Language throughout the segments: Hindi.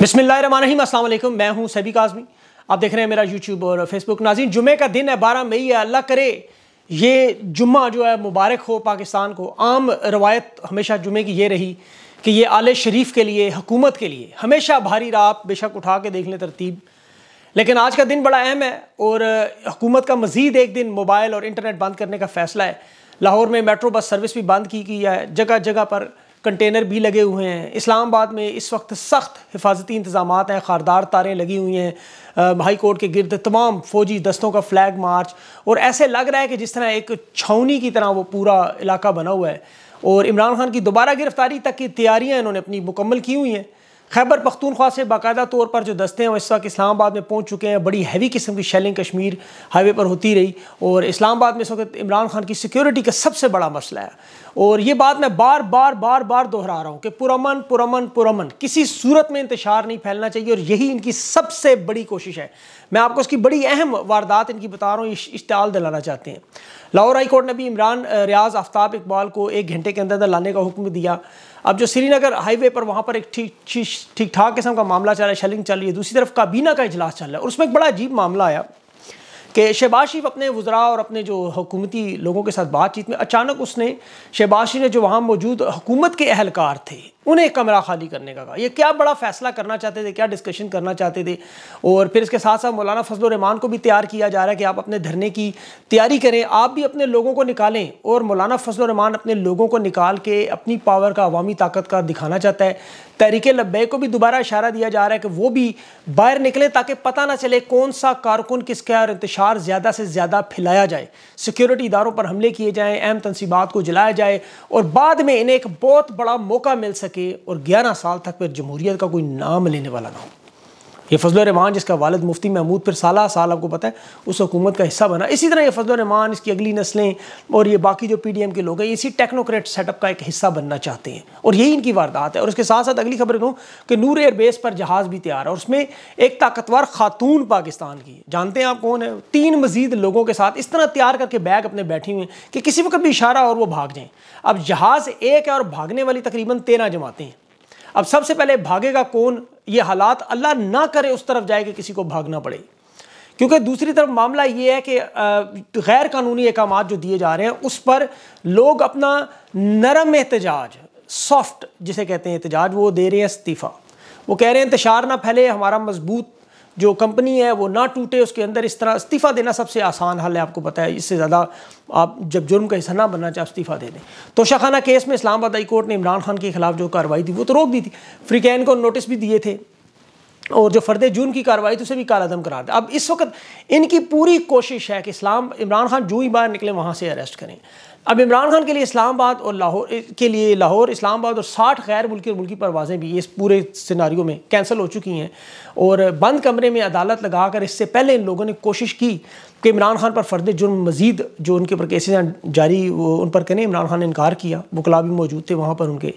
बिसमीम असल मैं हूं सभी काजमी आप देख रहे हैं मेरा यूट्यूब और फेसबुक नाजीन जुमे का दिन है बारह मई है अल्लाह करे ये जुम्मा जो है मुबारक हो पाकिस्तान को आम रवायत हमेशा जुमे की ये रही कि ये आल शरीफ के लिए हुकूमत के लिए हमेशा भारी रात बेशक उठा के देख लें तरतीब लेकिन आज का दिन बड़ा अहम है और हुकूमत का मज़ीद एक दिन मोबाइल और इंटरनेट बंद करने का फ़ैसला है लाहौर में मेट्रो बस सर्विस भी बंद की गई है जगह जगह पर कंटेनर भी लगे हुए हैं इस्लामाबाद में इस वक्त सख्त हिफाजती इंतजाम हैं खारदार तारें लगी हुई हैं हाई कोर्ट के गिरद तमाम फौजी दस्तों का फ्लैग मार्च और ऐसे लग रहा है कि जिस तरह एक छावनी की तरह वो पूरा इलाका बना हुआ है और इमरान खान की दोबारा गिरफ्तारी तक की तैयारियाँ इन्होंने अपनी मुकम्मल की हुई हैं खैबर पख्तूनख्वा से बाकायदा तौर पर जो दस्ते हैं वो इस वक्त इस्लामाबाद में पहुंच चुके हैं बड़ी हैवी किस्म की शेलिंग कश्मीर हाईवे पर होती रही और इस्लामाबाद में इस वक्त इमरान खान की सिक्योरिटी का सबसे बड़ा मसला है और ये बात मैं बार बार बार बार दोहरा रहा हूँ कि पुरमन पुरमन पुरमन किसी सूरत में इंतशार नहीं फैलना चाहिए और यही इनकी सबसे बड़ी कोशिश है मैं आपको उसकी बड़ी अहम वारदात इनकी बता रहा हूँ इश्ताल दिलाना चाहते हैं लाहौर हाई कोर्ट ने भी इमरान रियाज आफ्ताब इकबाल को एक घंटे के अंदर अंदर लाने का हुक्म दिया अब जो श्रीनगर हाईवे पर वहाँ पर एक ठीक ठीक ठाक किस्म का मामला चल रहा है शेलिंग चल रही है दूसरी तरफ काबीना का इजलास चल रहा है और उसमें एक बड़ा अजीब मामला आया कि शहबाज शरीफ अपने वज़रा और अपने जो हुकूमती लोगों के साथ बातचीत में अचानक उसने शहबाज शरीफ ने जो वहाँ मौजूद हुकूमत के अहलकार थे उन्हें कमरा खाली करने का कहा यह क्या बड़ा फैसला करना चाहते थे क्या डिस्कशन करना चाहते थे और फिर इसके साथ साथ मौलाना फजल रहमान को भी तैयार किया जा रहा है कि आप अपने धरने की तैयारी करें आप भी अपने लोगों को निकालें और मौलाना फजल रहमान अपने लोगों को निकाल के अपनी पावर का अवामी ताकत का दिखाना चाहता है तहरीक लब्बे को भी दोबारा इशारा दिया जा रहा है कि वो भी बाहर निकले ताकि पता ना चले कौन सा कारकुन किसका और इंतजार इंतशार ज़्यादा से ज़्यादा फैलाया जाए सिक्योरिटी इदारों पर हमले किए जाएँ अहम तनसीबात को जलाया जाए और बाद में इन्हें एक बहुत बड़ा मौका मिल सके और ग्यारह साल तक फिर जमहूरीत का कोई नाम लेने वाला ना हो ये फजल रहमान जिसका वालद मुफ्ती महमूद फिर साल साल आपको पता है उस हुकूमत का हिस्सा बना इसी तरह ये फजल रहमान इसकी अगली नस्लें और ये बाकी जो पी डी एम के लोग हैं इसी टेक्नोक्रेट सेटअप का एक हिस्सा बनना चाहते हैं और यही इनकी वारदात है और उसके साथ साथ अगली खबर दूँ कि नूर एयरबेस पर जहाज़ भी तैयार है और उसमें एक ताकतवर खातून पाकिस्तान की जानते हैं आप कौन है तीन मजीद लोगों के साथ इस तरह तैयार करके बैग अपने बैठे हुए हैं कि किसी वक्त भी इशारा और वो भाग जाएँ अब जहाज़ एक है और भागने वाली तकरीबन तेरह जमाते हैं अब सबसे पहले भागेगा कौन ये हालात अल्लाह ना करे उस तरफ जाए कि किसी को भागना पड़े क्योंकि दूसरी तरफ मामला ये है कि गैर कानूनी अहकाम जो दिए जा रहे हैं उस पर लोग अपना नरम एहतजाज सॉफ्ट जिसे कहते हैं एहतजाज वो दे रहे हैं इस्तीफ़ा वो कह रहे हैं इंतशार ना फैले हमारा मजबूत जो कंपनी है वो ना टूटे उसके अंदर इस तरह इस्तीफ़ा देना सबसे आसान हल है आपको पता है इससे ज़्यादा आप जब जुर्म का हिस्सा ना बनना चाहे इस्तीफ़ा दे दें तोशाखाना केस में इस्लामाबाद हाई कोर्ट ने इमरान खान के खिलाफ जो कार्रवाई थी वो तो रोक दी थी फ्रीकैन को नोटिस भी दिए थे और जो फर्द जून की कार्रवाई थी उसे भी कालादम करार दिया अब इस वक्त इनकी पूरी कोशिश है कि इस्लाम इमरान खान जू ही बाहर निकले वहाँ से अरेस्ट करें अब इमरान खान के लिए इस्लामाबाद और लाहौर के लिए लाहौर इस्लामाबाद और साठ गैर मुल्की और मुल्की परवाज़ें भी इस पूरे सिनारी में कैंसिल हो चुकी हैं और बंद कमरे में अदालत लगा कर इससे पहले इन लोगों ने कोशिश की कि इमरान खान पर फ़र्द जुर्म मजीद जो उनके ऊपर केसेज हैं जारी वो उन पर कहने इमरान खान ने इनकार किया बुकला भी मौजूद थे वहाँ पर उनके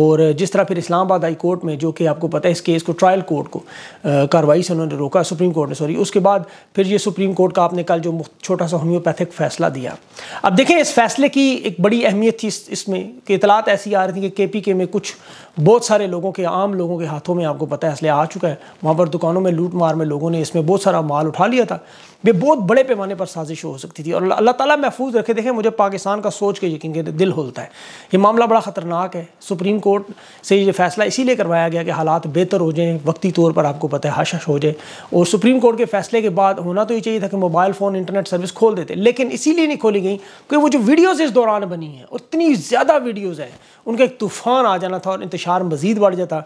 और जिस तरह फिर इस्लामाबाद हाई कोर्ट में जो कि आपको पता है इस केस को ट्रायल कोर्ट को कार्रवाई से उन्होंने रोका सुप्रीम कोर्ट ने सॉरी उसके बाद फिर ये सुप्रीम कोर्ट का आपने कल जो छोटा सा होम्योपैथिक फैसला दिया अब देखें इस फैसले इसलिए की एक बड़ी अहमियत थी इसमें कि इतलात ऐसी आ रही थी कि के पी के में कुछ बहुत सारे लोगों के आम लोगों के हाथों में आपको पता है इसलिए आ चुका है वहाँ पर दुकानों में लूट मार में लोगों ने इसमें बहुत सारा माल उठा लिया था ये बहुत बड़े पैमाने पर साजिश हो सकती थी और अल्लाह ताला महफूज रखे देखें मुझे पाकिस्तान का सोच के यकीन के दिल होलता है ये मामला बड़ा ख़तरनाक है सुप्रीम कोर्ट से ये फैसला इसीलिए करवाया गया कि हालात बेहतर हो जाएँ वक्ती तौर पर आपको पता है हशश हो जाए और सुप्रीम कोर्ट के फैसले के बाद होना तो ये चाहिए था कि मोबाइल फ़ोन इंटरनेट सर्विस खोल देते लेकिन इसीलिए नहीं खोली गई क्योंकि वो जो वीडियोज़ इस दौरान बनी हैं और इतनी ज़्यादा वीडियोज़ हैं उनका एक तूफ़ान आ जाना था और इंतजार इंतशार मज़ीद बढ़ जाता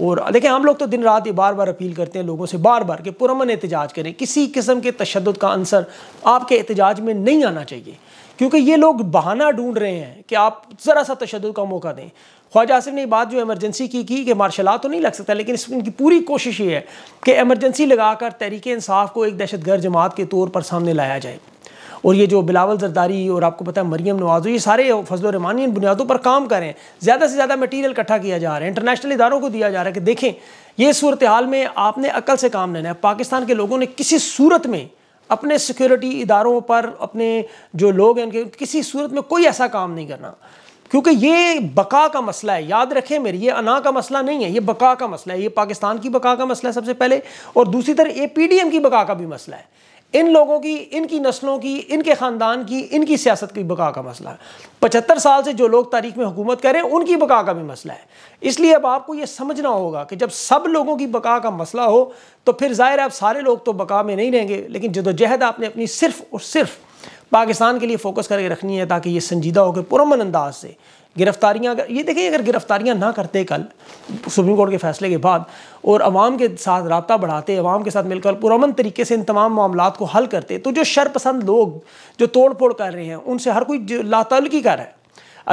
और देखें हम लोग तो दिन रात ये बार बार अपील करते हैं लोगों से बार बार कि पुरमन एहतजाज करें किसी किस्म के तशद का अंसर आपके एहतजाज में नहीं आना चाहिए क्योंकि ये लोग बहाना ढूंढ रहे हैं कि आप ज़रा सा तशद का मौका दें ख्वाजा आसिफ ने बात जो एमरजेंसी की की कि मार्शल तो नहीं लग सकता लेकिन इस इनकी पूरी कोशिश ये है कि एमरजेंसी लगाकर तहरीक इंसाफ को एक दहशतगर्द जमात के तौर पर सामने लाया जाए और ये जो बिलावल जरदारी और आपको पता है मरियम नवाज़ ये सारे फजल रमानी इन बुनियादों पर काम कर रहे हैं ज़्यादा से ज़्यादा मटीरियल इकट्ठा किया जा रहा है इंटरनेशनल इदारों को दिया जा रहा है कि देखें ये सूरत हाल में आपने अकल से काम लेना है पाकिस्तान के लोगों ने किसी सूरत में अपने सिक्योरिटी इदारों पर अपने जो लोग हैं उनके किसी सूरत में कोई ऐसा काम नहीं करना क्योंकि ये बका का मसला है याद रखें मेरी ये अना का मसला नहीं है ये बका का मसला है ये पाकिस्तान की बका का मसला है सबसे पहले और दूसरी तरह ए पी डी एम की बका का भी मसला है इन लोगों की इनकी नस्लों की इनके ख़ानदान की इनकी सियासत की बका का मसला है पचहत्तर साल से जो लोग तारीख में हुकूमत करें उनकी बका का भी मसला है इसलिए अब आपको ये समझना होगा कि जब सब लोगों की बका का मसला हो तो फिर ज़ाहिर आप सारे लोग तो बका में नहीं रहेंगे लेकिन जदोजहद आपने अपनी सिर्फ और सिर्फ़ पाकिस्तान के लिए फोकस करके रखनी है ताकि ये संजीदा होकर पुरमन अंदाज से गिरफ्तारियाँ अगर ये देखिए अगर गिरफ्तारियाँ ना करते कल सुप्रीम कोर्ट के फैसले के बाद और अवाम के साथ रबता बढ़ाते अवाम के साथ मिलकर पुरमन तरीके से इन तमाम मामला को हल करते तो जो शरपसंद लोग जो तोड़ फोड़ कर रहे हैं उनसे हर कोई लातलकी कर रहा है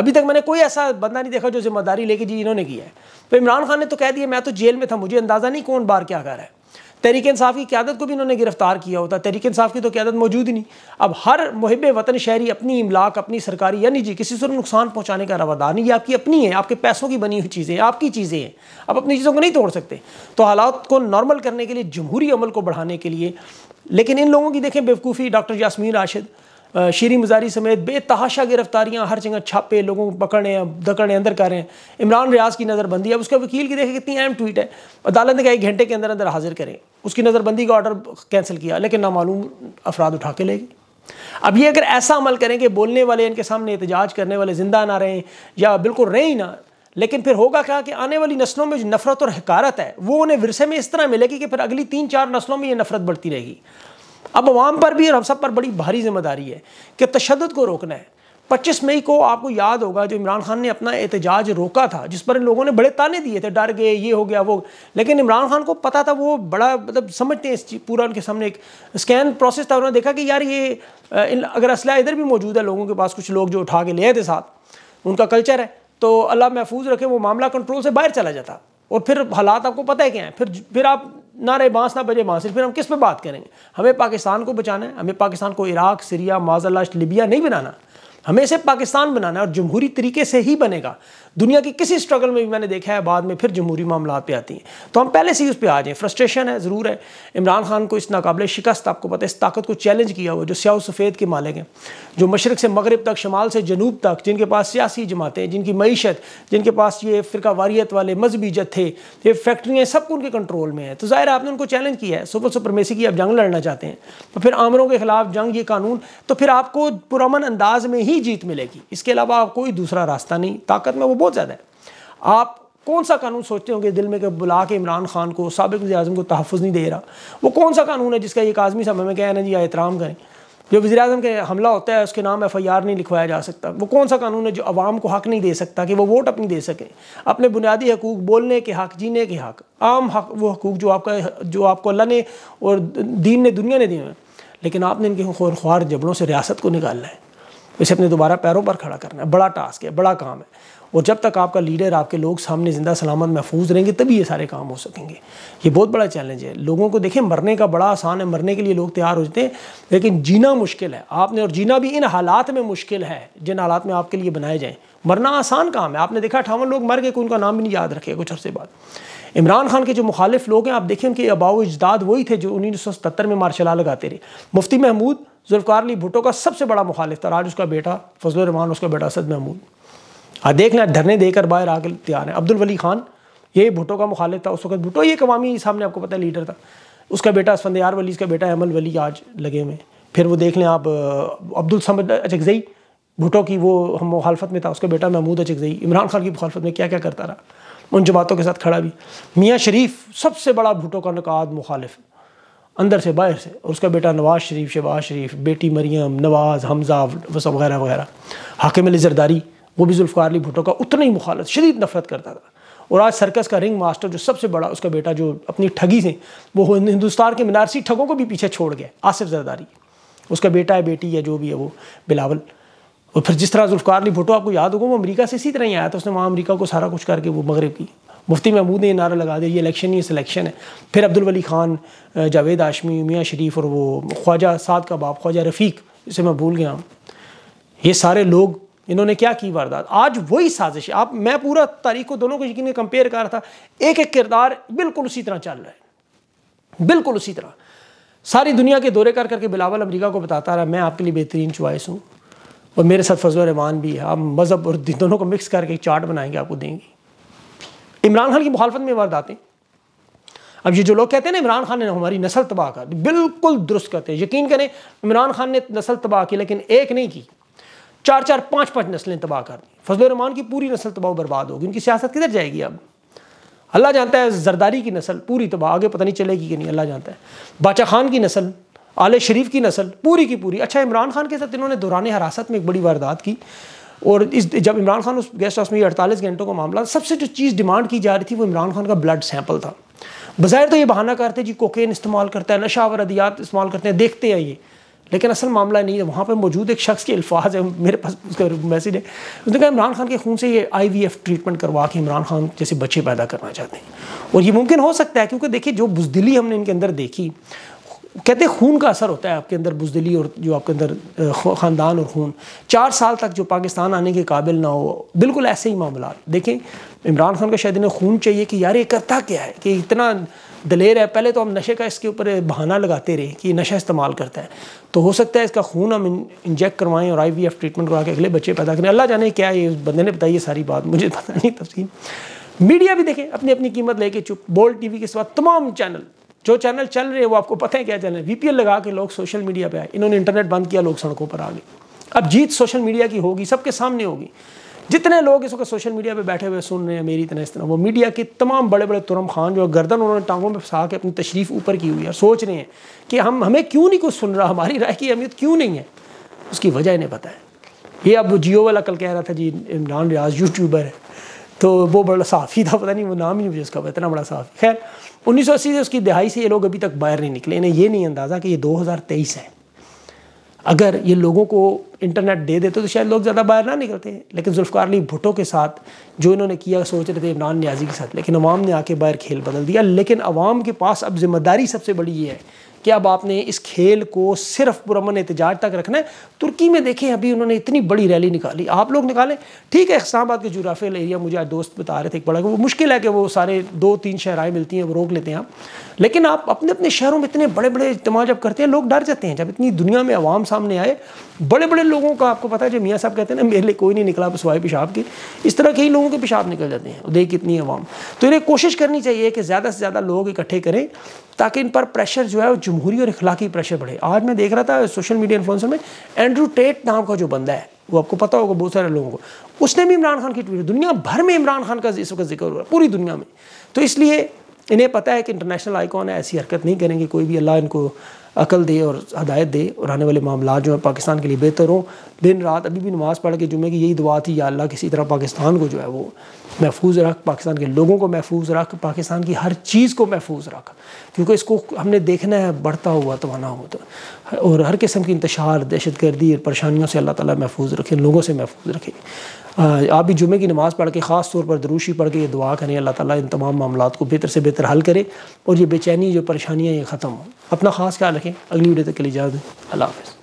अभी तक मैंने कोई ऐसा बंदा नहीं देखा जो जिम्मेदारी लेके जी इन्होंने किया है तो इमरान खान ने तो कह दिया मैं तो जेल में था मुझे अंदाज़ा नहीं कौन बार क्या कर रहा है तहरीक इंसाफ की क्यादत को भी इन्होंने गिरफ्तार किया होता तहरीक इंसाफ की तो क्यादत मौजूद ही नहीं अब हर मुहब वतन शहरी अपनी इमलाक अपनी सरकारी या निजी किसी से नुकसान पहुँचाने का रवादार नहीं ये आपकी अपनी है आपके पैसों की बनी हुई चीज़ें आपकी चीज़ें हैं आप अपनी चीज़ों को नहीं तोड़ सकते तो हालात को नॉर्मल करने के लिए जमहूरी अमल को बढ़ाने के लिए लेकिन इन लोगों की देखें बेवकूफ़ी डॉक्टर यासमीन राशिद शीरी मजारी समेत बेतहाशा गिरफ्तारियाँ हर जगह छापे लोगों को पकड़ने दकड़ने अंदर कर रहे हैं इमरान रियाज की नज़रबंदी अब उसका वकील की देखे कितनी अहम ट्वीट है अदालत ने कहा एक घंटे के अंदर अंदर हाजिर करें उसकी नज़रबंदी का ऑर्डर कैंसिल किया लेकिन नामालूम अफराद उठा के लेगी अब ये अगर ऐसा अमल करें कि बोलने वाले इनके सामने एहतजाज करने वाले ज़िंदा ना रहें या बिल्कुल रहें ही ना लेकिन फिर होगा क्या कि आने वाली नस्लों में जो नफरत और हकारत है वो उन्हें विरसे में इस तरह मिलेगी कि फिर अगली तीन चार नस्लों में ये नफरत बढ़ती रहेगी अब आवाम पर भी और हम सब पर बड़ी भारी जिम्मेदारी है कि तशद को रोकना है पच्चीस मई को आपको याद होगा जो इमरान खान ने अपना एहतजाज रोका था जिस पर इन लोगों ने बड़े ताने दिए थे डर गए ये हो गया वो लेकिन इमरान खान को पता था वो बड़ा मतलब समझते हैं इस चीज़ पूरा उनके सामने एक स्कैन प्रोसेस था उन्होंने देखा कि यार ये अगर असला इधर भी मौजूद है लोगों के पास कुछ लोग जो उठा के ले थे साथ उनका कल्चर है तो अल्लाह महफूज रखे वो मामला कंट्रोल से बाहर चला जाता और फिर हालात आपको पता है क्या है फिर फिर आप नारे बांस ना बजे बांस फिर हम किस पे बात करेंगे हमें पाकिस्तान को बचाना है हमें पाकिस्तान को इराक सीरिया माजल्ला लिबिया नहीं बनाना हमें इसे पाकिस्तान बनाना है और जमहूरी तरीके से ही बनेगा दुनिया की किसी स्ट्रगल में भी मैंने देखा है बाद में फिर जमहूरी मामला पे आती हैं तो हम पहले से ही उस पर आ जाएँ फ्रस्ट्रेशन है ज़रूर है इमरान खान को इस नाकबले शिकस्त आपको पता है इस ताकत को चैलेंज किया हुआ जो स्याह सफ़ेद के मालिक हैं जो मशरक से मगरब तक शमाल से जनूब तक जिनके पास सियासी जमातें जिनकी मीशत जिनके पास ये फ़िरका वारियत वाले मजहबी जत्थे ये फैक्ट्रियाँ सबको उनके कंट्रोल में है तो ज़ाहिर आपने उनको चैलेंज किया है सुपर सुपरमेसी की आप जंग लड़ना चाहते हैं तो फिर आमरों के खिलाफ जंग ये कानून तो फिर आपको पुरमन अंदाज में ही ही जीत मिलेगी इसके अलावा आप कोई दूसरा रास्ता नहीं ताकत में वो बहुत ज़्यादा है आप कौन सा कानून सोचते होंगे दिल में कि बुला के इमरान खान को सबक वजी अजम को तहफ़ नहीं दे रहा वो कौन सा कानून है जिसका एक आज़मी समय में क्या है ना जी एहतराम करें जो वजी अजम के हमला होता है उसके नाम एफ आई आर नहीं लिखवाया जा सकता वो कौन सा कानून है जो आवाम को हक नहीं दे सकता कि वो वोट अपनी दे सकें अपने बुनियादी हकूक बोलने के हक जीने के हक आम हक वो हकूक जो आपका जो आपको अल्लाह ने और दीन ने दुनिया ने दिए हैं लेकिन आपने इनके खोर ख्वार जबड़ों से रियासत को निकालना है इसे अपने दोबारा पैरों पर खड़ा करना है बड़ा टास्क है बड़ा काम है और जब तक आपका लीडर आपके लोग सामने ज़िंदा सलामत महफूज रहेंगे तभी ये सारे काम हो सकेंगे ये बहुत बड़ा चैलेंज है लोगों को देखें मरने का बड़ा आसान है मरने के लिए लोग तैयार हो जाते हैं लेकिन जीना मुश्किल है आपने और जीना भी इन हालात में मुश्किल है जिन हालात में आपके लिए बनाए जाएँ मरना आसान काम है आपने देखा अठावन लोग मर गए कोई उनका नाम भी नहीं याद रखेगा कुछ अरसे बाद इमरान खान के जो मुखालिफ लोग हैं आप देखें उनके अबाउ इजदाद वही थे जो उन्नीस सौ सतर में आ लगाते रहे मुफ्ती महमूद जुल्फ़ार अली भुटो का सबसे बड़ा मुखालिफ था आज उसका बेटा फजल रमान उसका बेटा असद महमूद आज देख लें धरने देकर बाहर आगे तैयार हैं अब्दुल वली खान ये भुटो का मुखालिफ था उस वक्त भुटो ये कवामी सामने आपको पता है लीडर था उसका बेटा यार वली उसका बेटा अमल वली आज लगे हुए फिर वो देख लें आप अब्दुल समद अचगजई भुटो की वो हम मुखालफत में था उसका बेटा महमूद अचगजई इमरान खान की मुखालफत में क्या क्या करता रहा उन जमातों के साथ खड़ा भी मियाँ शरीफ सबसे बड़ा भुटो का नकाद मुखालिफ अंदर से बाहर से और उसका बेटा नवाज शरीफ शहबाज शरीफ बेटी मरियम नवाज हमजा वगैरह वगैरह हाकिम अली जरदारी वो भी जुल्फ़ार अली भुटो का उतना ही मुखालत शदीद नफरत करता था और आज सर्कस का रिंग मास्टर जो सबसे बड़ा उसका बेटा जो अपनी ठगी से वो हिंदुस्तान के मिनारसी ठगों को भी पीछे छोड़ गया आसिफ जरदारी उसका बेटा है बेटी या जो भी है वो बिलावल और फिर जिस तरह जुल्फ़ार अली भुटो आपको याद होगा वो अमरीका से इसी तरह ही आया था उसने वहाँ अमरीका को सारा कुछ करके वो मगरब की मुफ्ती महमूद ने नारा लगा दिया ये इलेक्शन ही सिलेक्शन है फिर अब्दुल वली खान जावेद आशमी मियाँ शरीफ और वो ख्वाजा साद का बाप ख्वाजा रफ़ीक इसे मैं भूल गया हूँ ये सारे लोग इन्होंने क्या की वारदात आज वही साजिश है आप मैं पूरा तारीख को दोनों को यकीन कंपेयर कर रहा था एक एक किरदार बिल्कुल उसी तरह चल रहा है बिल्कुल उसी तरह सारी दुनिया के दौरे कर करके बिलावल अमरीका को बताता रहा मैं आपके लिए बेहतरीन चॉइस हूँ और मेरे साथ फजल रहमान भी है आप मज़हब और दोनों को मिक्स करके एक चार्ट बनाएंगे आपको देंगी इमरान खान की मुखालफत में वारदातें अब ये जो लोग कहते हैं ना इमरान खान ने हमारी नस्ल तबाह कर बिल्कुल दुरुस्त कहते हैं यकीन करें इमरान खान ने नस्ल तबाह की लेकिन एक नहीं की चार चार पाँच पाँच नस्लें तबाह कर दी फजल रहमान की पूरी नस्ल तबाह बर्बाद होगी उनकी सियासत किधर जाएगी अब अल्लाह जानता है जरदारी की नस्ल पूरी तबाह आगे पता नहीं चलेगी कि नहीं अल्लाह जानता है बाचा खान की नस्ल आल शरीफ की नस्ल पूरी की पूरी अच्छा इमरान खान के साथ इन्होंने दौरान हरासत में एक बड़ी वारदात की और इस जब इमरान खान उस गेस्ट हाउस में ये अड़तालीस घंटों का मामला सबसे जो चीज़ डिमांड की जा रही थी वो इमरान खान का ब्लड सैंपल था बाहर तो ये बहाना करते जी कोकेन इस्तेमाल करता है नशा और अदियात इस्तेमाल करते हैं देखते हैं ये लेकिन असल मामला नहीं है वहाँ पर मौजूद एक शख्स के अल्फाज है मेरे पास उसका मैसेज है उसने कहा इमरान खान के खून से ये आई वी एफ ट्रीटमेंट करवा के इमरान खान जैसे बच्चे पैदा करना चाहते हैं और ये मुमकिन हो सकता है क्योंकि देखिए जो बुजदिली हमने इनके अंदर देखी कहते हैं खून का असर होता है आपके अंदर बुजदली और जो आपके अंदर ख़ानदान और खून चार साल तक जो पाकिस्तान आने के काबिल ना हो बिल्कुल ऐसे ही मामला देखें इमरान खान का शायद इन्हें खून चाहिए कि यार ये करता क्या है कि इतना दलेर है पहले तो हम नशे का इसके ऊपर बहाना लगाते रहे कि नशा इस्तेमाल करता है तो हो सकता है इसका खून हम इंजेक्ट करवाएँ और आई ट्रीटमेंट करवा के अगले बच्चे पैदा करें अल्लाह जाने क्या ये बंदे ने बताई ये सारी बात मुझे पता नहीं तफसी मीडिया भी देखें अपनी अपनी कीमत लेके चुप बोल्ड टीवी के साथ तमाम चैनल जो चैनल चल रहे हैं वो आपको पता है क्या चैनल वीपीएल लगा के लोग सोशल मीडिया पे आए इन्होंने इंटरनेट बंद किया लोग सड़कों पर आ गए अब जीत सोशल मीडिया की होगी सबके सामने होगी जितने लोग इस वक्त सोशल मीडिया पे बैठे हुए सुन रहे हैं मेरी इतना इस तरह वो मीडिया के तमाम बड़े बड़े तुरम खान जो गर्दन उन्होंने टांगों में फंसा के अपनी तशरीफ ऊपर की हुई है सोच रहे हैं कि हम हमें क्यों नहीं कुछ सुन रहा हमारी राय की अहमियत क्यों नहीं है उसकी वजह इन्हें पता है ये अब जियो वाला कल कह रहा था जी इमरान रियाज यूट्यूबर है तो वो बड़ा ही था पता नहीं वो नाम ही मुझे उसका पता इतना बड़ा साफी खैर उन्नीस सौ अस्सी से उसकी दिहाई से ये लोग अभी तक बाहर नहीं निकले इन्हें ये नहीं अंदाज़ा कि ये दो हज़ार तेईस है अगर ये लोगों को इंटरनेट दे देते तो शायद लोग ज़्यादा बाहर ना निकलते लेकिन जुल्फ़ार अली भुटो के साथ जो इन्होंने किया सोच रहे थे इमरान न्याजी के साथ लेकिन अवाम ने आके बाहर खेल बदल दिया लेकिन अवाम के पास अब जिम्मेदारी सबसे बड़ी ये है कि अब आपने इस खेल को सिर्फ पुरमन एहतजाज तक रखना है तुर्की में देखें अभी उन्होंने इतनी बड़ी रैली निकाली आप लोग निकालें ठीक है इस्लामाबाद के जुराफेल एरिया मुझे आज दोस्त बता रहे थे एक बड़ा वो मुश्किल है कि वो सारे दो तीन शहराएँ मिलती हैं वो रोक लेते हैं आप लेकिन आप अपने अपने शहरों में इतने बड़े बड़े इज्तम जब करते हैं लोग डर जाते हैं जब इतनी दुनिया में आवाम सामने आए बड़े बड़े लोगों का आपको पता है जब मियाँ साहब कहते हैं ना मेरे लिए कोई नहीं निकला बसवाए पेशाब के इस तरह के ही लोगों के पेशाब निकल जाते हैं देख इतनी आवाम तो इन्हें कोशिश करनी चाहिए कि ज़्यादा से ज़्यादा लोग इकट्ठे करें ताकि इन पर प्रेशर जो है वो जमहूरी और इखलाकी प्रेशर बढ़े आज मैं देख रहा था सोशल मीडिया इन्फ्लुएंसर में एंड्रू टेट नाम का जो बंदा है वो आपको पता होगा बहुत सारे लोगों को उसने भी इमरान खान की ट्वीट दुनिया भर में इमरान खान का इस वक्त जिक्र हो रहा है पूरी दुनिया में तो इसलिए इन्हें पता है कि इंटरनेशनल आइकॉन है ऐसी हरकत नहीं करेंगे कोई भी अल्लाह इनको अकल दे और हदायत दे और आने वाले मामला जो है पाकिस्तान के लिए बेहतर हों दिन रात अभी भी नमाज़ पढ़ के जुम्मे की यही दुआ थी या अल्लाह किसी तरह पाकिस्तान को जो है वो महफूज रख पाकिस्तान के लोगों को महफूज रख पाकिस्तान की हर चीज़ को महफूज रख क्योंकि इसको हमने देखना है बढ़ता हुआ तोाना तो और हर किस्म की इंतशार दहशत गर्दी और परेशानियों से अल्लाह ताली महफूज रखे लोगों से महफूज रखे आप भी जुमे की नमाज़ पढ़ के ख़ास तौर पर दरूशी पढ़ के ये दुआ करें अल्लाह ताला इन तमाम मामला को बेहतर से बेहतर हल करें और ये बेचैनी जो परेशानियाँ ये ख़त्म हो अपना ख़ास ख्याल रखें अगली वीडियो तक के लिए इजाज़त अल्लाह हाफ़